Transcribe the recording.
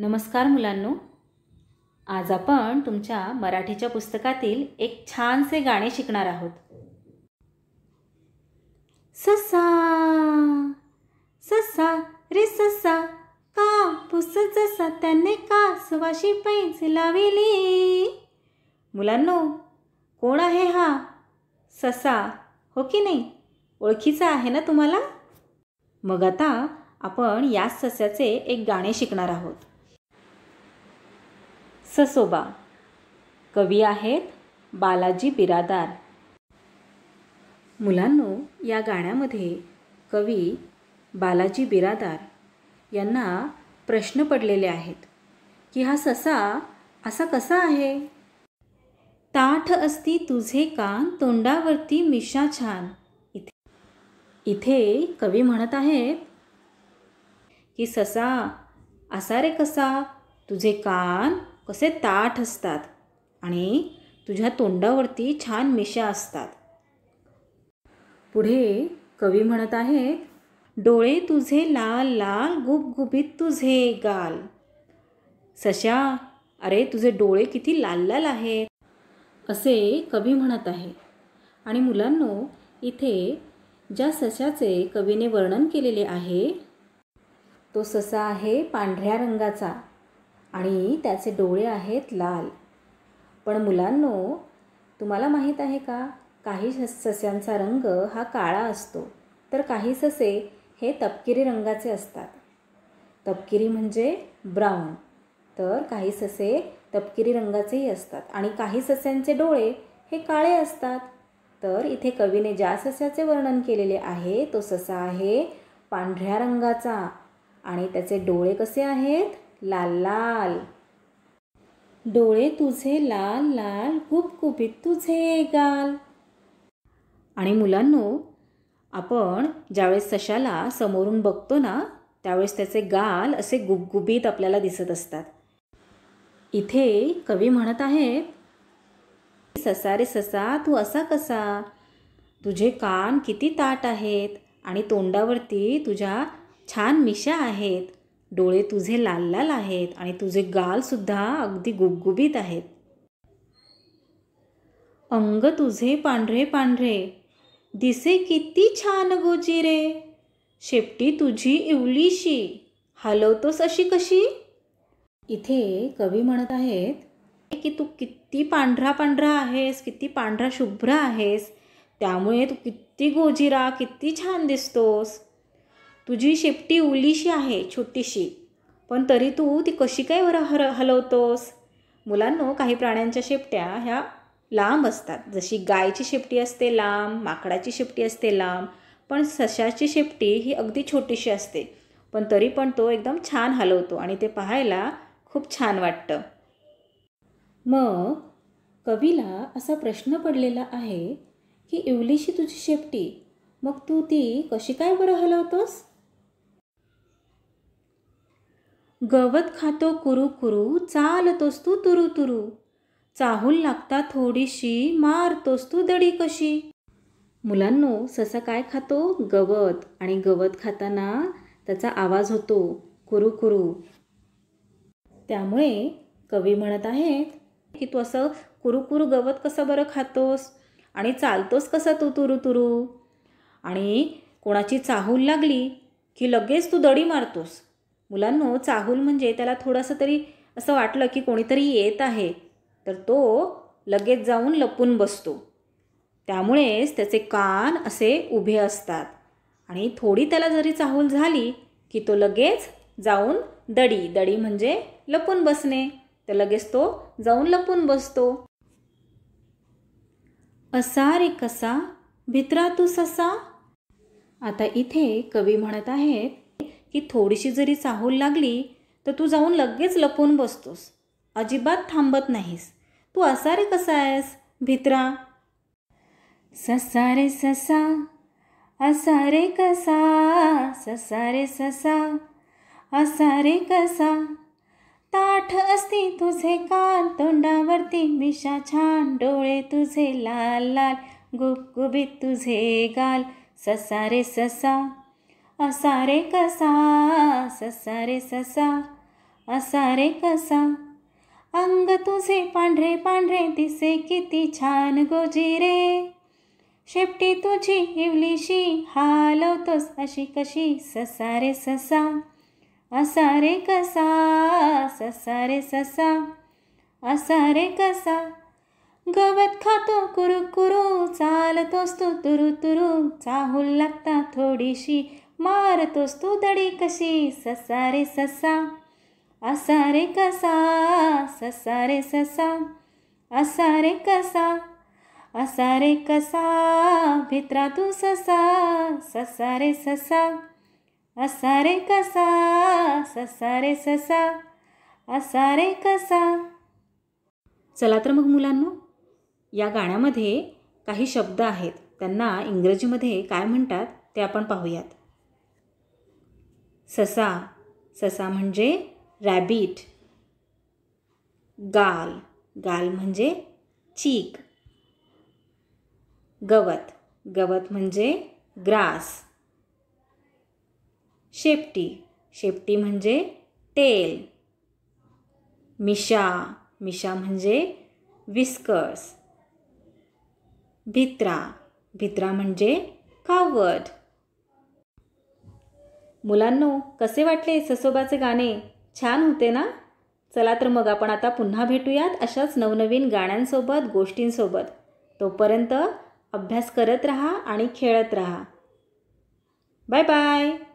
नमस्कार मुलांनो आज आपण तुमच्या मराठीच्या पुस्तकातील एक छानसे गाणे शिकणार आहोत ससा ससा रे ससा पुस जसा त्याने सुवाशी पैज लाविली मुलांनो कोण आहे हा ससा हो की नाही ओळखीचा आहे ना तुम्हाला मग आता आपण याच सस्याचे एक गाणे शिकणार आहोत ससोबा कवी आहेत बालाजी बिरादार मुलांनो या गाण्यामध्ये कवी बालाजी बिरादार यांना प्रश्न पडलेले आहेत की हा ससा असा कसा आहे ताठ असती तुझे कान तोंडावरती मिशा छान इथे इथे कवी म्हणत आहेत की ससा असा रे कसा तुझे कान कसे ताठ असतात आणि तुझ्या तोंडावरती छान मिशा असतात पुढे कवी म्हणत आहेत डोळे तुझे लाल लाल गुबगुबीत तुझे गाल सशा अरे तुझे डोळे किती लाल लाल आहेत असे कवी म्हणत आहे आणि मुलांनो इथे ज्या सशाचे कवीने वर्णन केलेले आहे तो ससा आहे पांढऱ्या रंगाचा आणि त्याचे डोळे आहेत लाल पण मुलांनो तुम्हाला माहीत आहे का काही सस्यांचा रंग हा काळा असतो तर काही ससे हे तपकिरी रंगाचे असतात तपकिरी म्हणजे ब्राऊन तर काही ससे तपकिरी रंगाचेही असतात आणि काही सस्यांचे डोळे हे काळे असतात तर इथे कवीने ज्या सस्याचे वर्णन केलेले आहे तो ससा आहे पांढऱ्या रंगाचा आणि त्याचे डोळे कसे आहेत लाल लाल डोळे तुझे लाल लाल खूप कुपीत तुझे गाल आणि मुलांनो आपण ज्यावेळेस सशाला समोरून बघतो ना त्यावेळेस त्याचे गाल असे गुबगुबीत आपल्याला दिसत असतात इथे कवी म्हणत आहेत ससा रे ससा तू असा कसा तुझे कान किती ताट आहेत आणि तोंडावरती तुझ्या छान मिशा आहेत डोळे तुझे लाल लाल आहेत आणि तुझे गालसुद्धा अगदी गुबगुबीत आहेत अंग तुझे पांढरे पांढरे दिसे किती छान गोजी रे शेपटी तुझी इवलीशी हलवतोस अशी कशी इथे कवी म्हणत आहेत की तू किती पांढरा पांढरा आहेस किती पांढरा शुभ्र आहेस त्यामुळे तू किती गोजिरा किती छान दिसतोस तुझी शेपटी ओलीशी आहे छोटीशी पण तरी तू ती कशी काय वर हर हलवतोस मुलांनो काही प्राण्यांच्या शेपट्या ह्या लांब असतात जशी गायची शेपटी असते लांब माकडाची शेपटी असते लांब पण सशाची शेपटी ही अगदी छोटीशी असते पण तरी पण तो एकदम छान हलवतो आणि ते पाहायला खूप छान वाटतं मग कवीला असा प्रश्न पडलेला आहे की इवलीशी तुझी शेपटी मग तू ती कशी काय बरं हलवतोस गवत खातो कुरू कुरू चालतोस तू तुरू तुरू चाहूल लागता थोडीशी मारतोस तू दडी कशी मुलांनो ससा काय खातो गवत आणि गवत खाताना त्याचा आवाज होतो कुरू कुरू त्यामुळे कवी म्हणत आहेत की तू असं कुरू कुरू गवत कसं बरं खातोस आणि चालतोस कसा तू तुरू तुरू आणि कोणाची चाहूल लागली की लगेच तू दडी मारतोस मुलांनो चाहूल म्हणजे त्याला थोडंसं तरी असं वाटलं की कोणीतरी येत आहे तर तो लगेच जाऊन लपून बसतो त्यामुळेच त्याचे कान असे उभे असतात आणि थोडी त्याला जरी चाहूल झाली की तो लगेच जाऊन दडी दडी म्हणजे लपून बसणे तर लगेच तो जाऊन लपून बसतो असा रे कसा भित्रा तू ससा आता इथे कवी म्हणत आहेत की थोडीशी जरी चाहूल लागली तर तू जाऊन लगेच लपून बसतोस अजिबात थांबत नाहीस तू असा रे कसा आहेस भित्रा ससा रे ससा असा रे कसा ससा रे ससा असा रे कसा ताठ असते तुझे कान तोंडावरती मिशा छान डोळे तुझे लाल लाल गुबगुबीत तुझे गाल ससा रे ससा असा रे कसा ससा रे ससा असा रे कसा अंग तुझे पांढरे पांढरे दिसे किती छान गोजी रे शेपटी तुझी इवलीशी हालवतोस अशी कशी ससा रे ससा असा रे कसा ससा रे ससा असा रे कसा गवत खातो कुरु कुरु चालतोस तू तुरु तुरु चाहूल लागता थोडीशी मारतोस तू दडी कशी ससा रे ससा असा रे कसा ससा रे ससा असा रे कसा असा रे कसा भित्रा तू ससा ससा रे ससा असा रे कसा ससा रे ससा असा रे कसा चला तर मग मुलांनो या गाण्यामध्ये काही शब्द आहेत त्यांना इंग्रजीमध्ये काय म्हणतात ते आपण पाहूयात ससा ससा मजे रैबीट गाल गाल मजे चीक गवत गवत मजे ग्रास शेपटी शेपटी मजे टेल मिशा मिशा मजे विस्कर्स भित्रा भित्रा मजे कावड मुलांनो कसे वाटले ससोबाचे गाणे छान होते ना चला तर मग आपण आता पुन्हा भेटूयात अशाच नवनवीन गाण्यांसोबत गोष्टींसोबत तोपर्यंत अभ्यास करत रहा आणि खेळत रहा बाय बाय